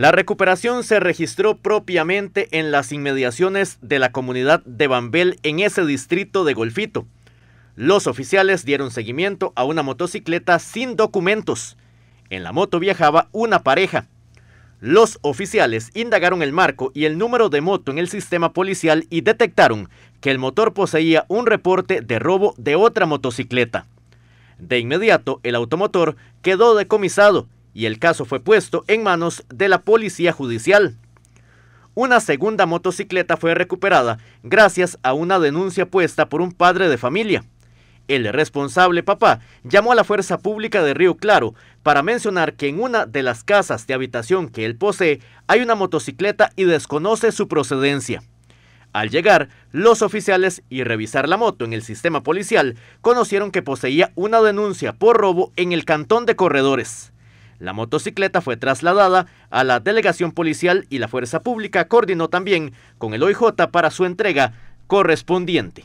La recuperación se registró propiamente en las inmediaciones de la comunidad de Bambel en ese distrito de Golfito. Los oficiales dieron seguimiento a una motocicleta sin documentos. En la moto viajaba una pareja. Los oficiales indagaron el marco y el número de moto en el sistema policial y detectaron que el motor poseía un reporte de robo de otra motocicleta. De inmediato, el automotor quedó decomisado y el caso fue puesto en manos de la Policía Judicial. Una segunda motocicleta fue recuperada gracias a una denuncia puesta por un padre de familia. El responsable papá llamó a la Fuerza Pública de Río Claro para mencionar que en una de las casas de habitación que él posee hay una motocicleta y desconoce su procedencia. Al llegar, los oficiales y revisar la moto en el sistema policial conocieron que poseía una denuncia por robo en el cantón de Corredores. La motocicleta fue trasladada a la delegación policial y la fuerza pública coordinó también con el OIJ para su entrega correspondiente.